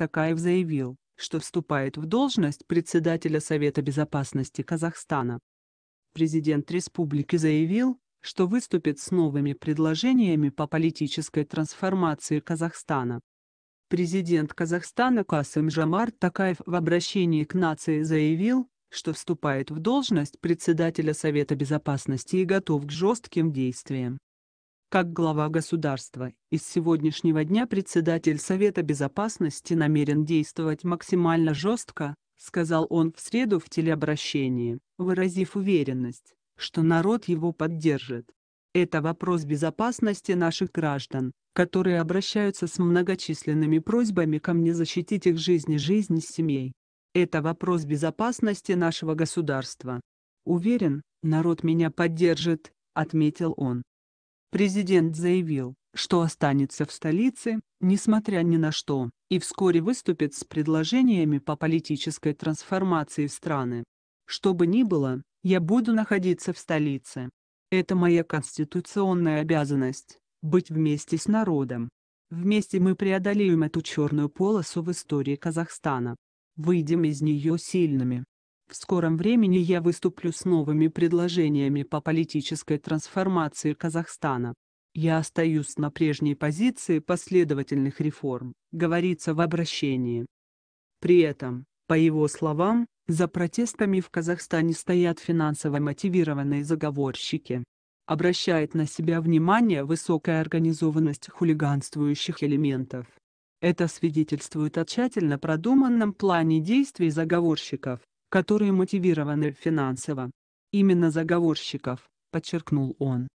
Такаев заявил, что вступает в должность председателя Совета безопасности Казахстана. Президент республики заявил, что выступит с новыми предложениями по политической трансформации Казахстана. Президент Казахстана Касым Жамар Такаев в обращении к нации заявил, что вступает в должность председателя Совета Безопасности и готов к жестким действиям. Как глава государства и с сегодняшнего дня председатель Совета Безопасности намерен действовать максимально жестко, сказал он в среду в телеобращении, выразив уверенность, что народ его поддержит. Это вопрос безопасности наших граждан, которые обращаются с многочисленными просьбами ко мне защитить их жизнь и жизнь семей. Это вопрос безопасности нашего государства. Уверен, народ меня поддержит, отметил он. Президент заявил, что останется в столице, несмотря ни на что, и вскоре выступит с предложениями по политической трансформации страны. Что бы ни было, я буду находиться в столице. Это моя конституционная обязанность – быть вместе с народом. Вместе мы преодолеем эту черную полосу в истории Казахстана. Выйдем из нее сильными. В скором времени я выступлю с новыми предложениями по политической трансформации Казахстана. Я остаюсь на прежней позиции последовательных реформ, говорится в обращении. При этом, по его словам, за протестами в Казахстане стоят финансово мотивированные заговорщики. Обращает на себя внимание высокая организованность хулиганствующих элементов. Это свидетельствует о тщательно продуманном плане действий заговорщиков которые мотивированы финансово. Именно заговорщиков, подчеркнул он.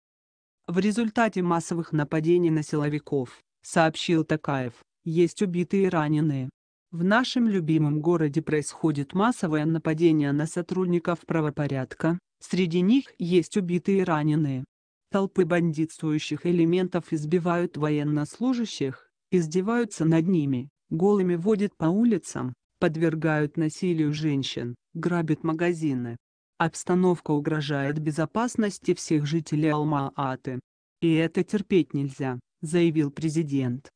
В результате массовых нападений на силовиков, сообщил Такаев, есть убитые и раненые. В нашем любимом городе происходит массовое нападение на сотрудников правопорядка, среди них есть убитые и раненые. Толпы бандитствующих элементов избивают военнослужащих, издеваются над ними, голыми водят по улицам, подвергают насилию женщин, грабят магазины. Обстановка угрожает безопасности всех жителей Алма-Аты. И это терпеть нельзя, заявил президент.